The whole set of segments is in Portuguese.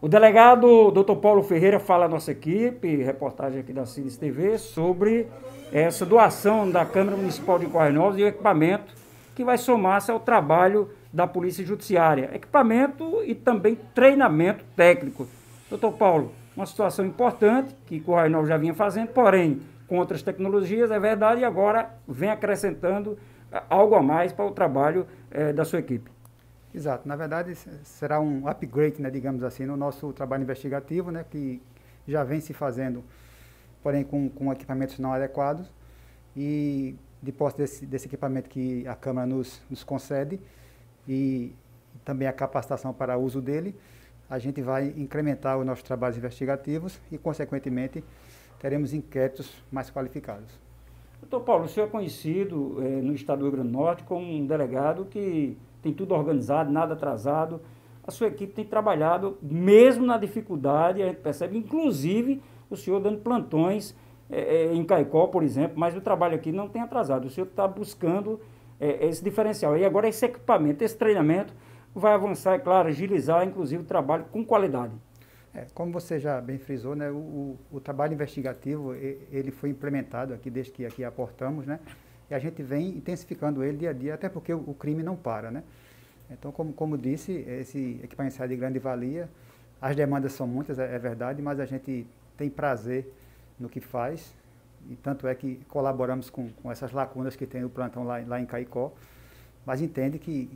O delegado Dr. Paulo Ferreira fala à nossa equipe, reportagem aqui da Cines TV, sobre essa doação da Câmara Municipal de Correios Novos de equipamento que vai somar-se ao trabalho da Polícia Judiciária. Equipamento e também treinamento técnico. Doutor Paulo, uma situação importante que Correios Novos já vinha fazendo, porém, com outras tecnologias, é verdade, e agora vem acrescentando eh, algo a mais para o trabalho eh, da sua equipe. Exato. Na verdade, será um upgrade, né, digamos assim, no nosso trabalho investigativo, né, que já vem se fazendo, porém com, com equipamentos não adequados. E de posse desse, desse equipamento que a Câmara nos, nos concede e também a capacitação para uso dele, a gente vai incrementar os nossos trabalhos investigativos e, consequentemente, teremos inquéritos mais qualificados. Doutor Paulo, o senhor é conhecido eh, no estado do Rio Grande do Norte como um delegado que tem tudo organizado, nada atrasado. A sua equipe tem trabalhado mesmo na dificuldade, a gente percebe, inclusive, o senhor dando plantões é, em Caicó, por exemplo, mas o trabalho aqui não tem atrasado. O senhor está buscando é, esse diferencial. E agora esse equipamento, esse treinamento vai avançar, é claro, agilizar, inclusive, o trabalho com qualidade. É, como você já bem frisou, né, o, o, o trabalho investigativo ele foi implementado aqui desde que aqui aportamos, né? e a gente vem intensificando ele dia a dia, até porque o, crime não para, né? Então, como, como disse, esse equipamento é de grande valia, as demandas são muitas, é, é verdade, mas a gente tem prazer no que faz, e tanto é que colaboramos com, com essas lacunas que tem o plantão lá, lá em Caicó, mas entende que,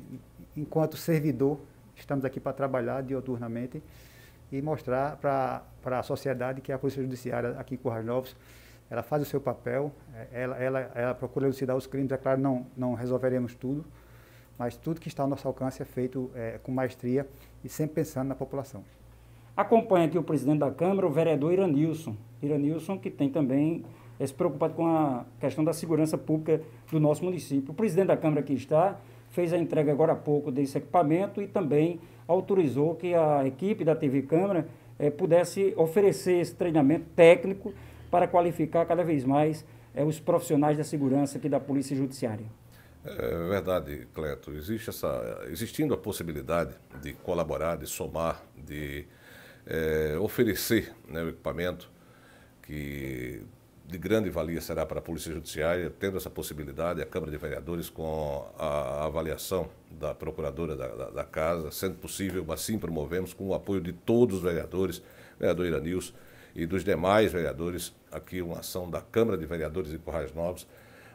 enquanto servidor, estamos aqui para trabalhar dioturnamente e mostrar para a sociedade que é a Polícia Judiciária aqui em Corras Novos ela faz o seu papel, é, ela, ela, ela procura elucidar os crimes, é claro, não, não resolveremos tudo, mas tudo que está ao nosso alcance é feito é, com maestria e sempre pensando na população. Acompanha aqui o presidente da Câmara, o vereador Iranilson. Iranilson, que tem também é, se preocupado com a questão da segurança pública do nosso município. O presidente da Câmara que está fez a entrega agora há pouco desse equipamento e também autorizou que a equipe da TV Câmara é, pudesse oferecer esse treinamento técnico para qualificar cada vez mais é, os profissionais da segurança aqui da Polícia Judiciária. É, é verdade, Cleto. Existe essa, existindo a possibilidade de colaborar, de somar, de é, oferecer né, o equipamento que de grande valia será para a Polícia Judiciária, tendo essa possibilidade, a Câmara de Vereadores, com a avaliação da Procuradora da, da, da Casa, sendo possível, mas sim promovemos com o apoio de todos os vereadores, vereador Iranils, e dos demais vereadores aqui, uma ação da Câmara de Vereadores de Corrais Novos,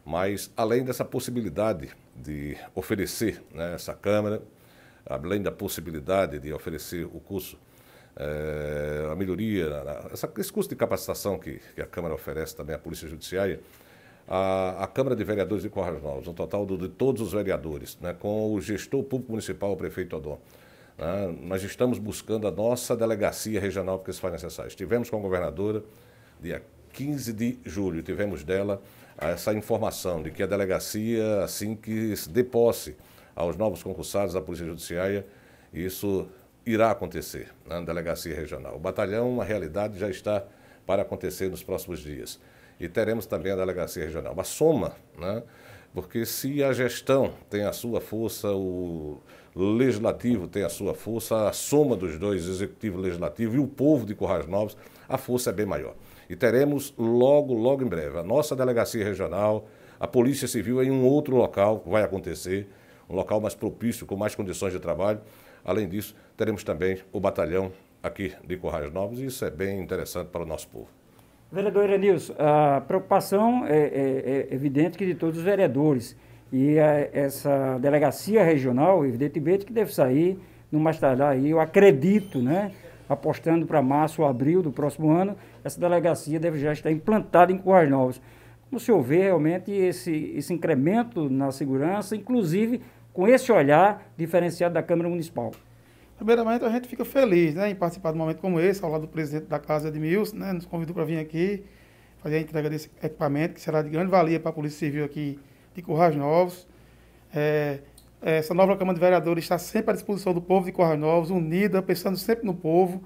mas além dessa possibilidade de oferecer né, essa Câmara, além da possibilidade de oferecer o curso, é, a melhoria, essa, esse curso de capacitação que, que a Câmara oferece também à Polícia Judiciária, a, a, Câmara de Vereadores de Corrais Novos, um total do, de todos os vereadores, né, com o gestor público municipal, o prefeito Odon, né? nós estamos buscando a nossa delegacia regional, porque isso faz necessário. Estivemos com a governadora, dia 15 de julho, tivemos dela essa informação de que a delegacia, assim que se dê posse aos novos concursados da Polícia Judiciária, isso irá acontecer né, na delegacia regional. O batalhão, a realidade, já está para acontecer nos próximos dias. E teremos também a delegacia regional. A soma né, porque se a gestão tem a sua força, o legislativo tem a sua força, a soma dos dois, executivo e legislativo, e o povo de Corrais Novos, a força é bem maior. E teremos logo, logo em breve, a nossa delegacia regional, a Polícia Civil em um outro local, vai acontecer, um local mais propício, com mais condições de trabalho. Além disso, teremos também o batalhão aqui de Corrais Novos, e isso é bem interessante para o nosso povo. Vereador Erenilson, a preocupação é, é, é, evidente que de todos os vereadores. E a, essa delegacia regional, evidentemente, que deve sair no mais tardar aí, eu acredito, né? Apostando para março ou abril do próximo ano, essa delegacia deve já estar implantada em Currais Novos. Como o senhor vê realmente esse, esse incremento na segurança, inclusive com esse olhar diferenciado da Câmara Municipal? Primeiramente, a gente fica feliz né, em participar de um momento como esse, ao lado do presidente da casa, Edmilson, né, nos convidou para vir aqui fazer a entrega desse equipamento, que será de grande valia para a Polícia Civil aqui de Currais Novos. É, essa nova Câmara de Vereadores está sempre à disposição do povo de Currais Novos, unida, pensando sempre no povo.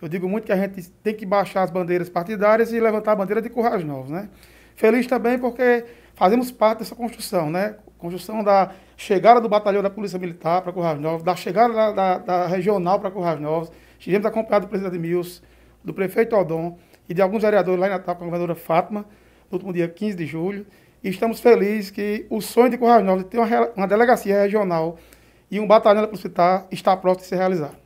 Eu digo muito que a gente tem que baixar as bandeiras partidárias e levantar a bandeira de Currais Novos. Né? Feliz também porque fazemos parte dessa construção. Né? Conjunção da chegada do batalhão da Polícia Militar para Currais Novos, da chegada da, da, da regional para Currais Novos, estivemos acompanhados do presidente Mills, do prefeito Odon e de alguns vereadores lá em Natal com a governadora Fátima, no último dia 15 de julho. E estamos felizes que o sonho de Currais Novos de ter uma, uma delegacia regional e um batalhão da Polícia Militar está próximo de se realizar.